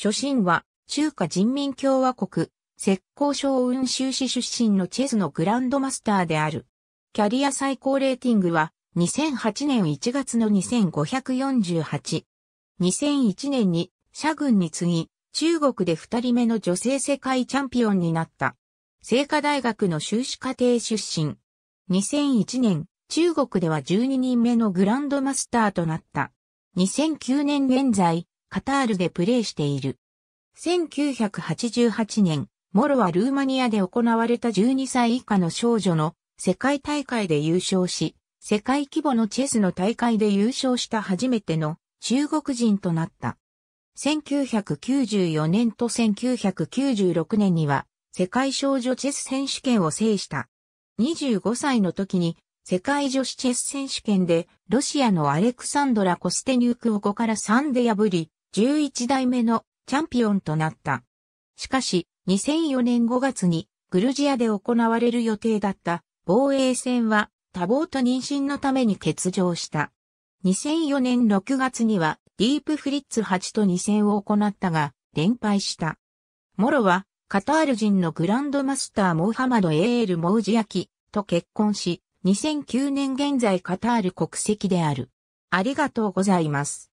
初心は、中華人民共和国、石膏省運州市出身のチェスのグランドマスターである。キャリア最高レーティングは、2008年1月の2548。2001年に、社軍に次ぎ、中国で二人目の女性世界チャンピオンになった。聖火大学の修士課程出身。2001年、中国では12人目のグランドマスターとなった。2009年現在、カタールでプレーしている。1988年、モロはルーマニアで行われた12歳以下の少女の世界大会で優勝し、世界規模のチェスの大会で優勝した初めての中国人となった。1994年と1996年には世界少女チェス選手権を制した。25歳の時に世界女子チェス選手権でロシアのアレクサンドラ・コステニュークを5から3で破り、11代目のチャンピオンとなった。しかし、2004年5月にグルジアで行われる予定だった防衛戦は多忙と妊娠のために欠場した。2004年6月にはディープフリッツ8と2戦を行ったが連敗した。モロはカタール人のグランドマスターモーハマド・エール・モウジアキと結婚し、2009年現在カタール国籍である。ありがとうございます。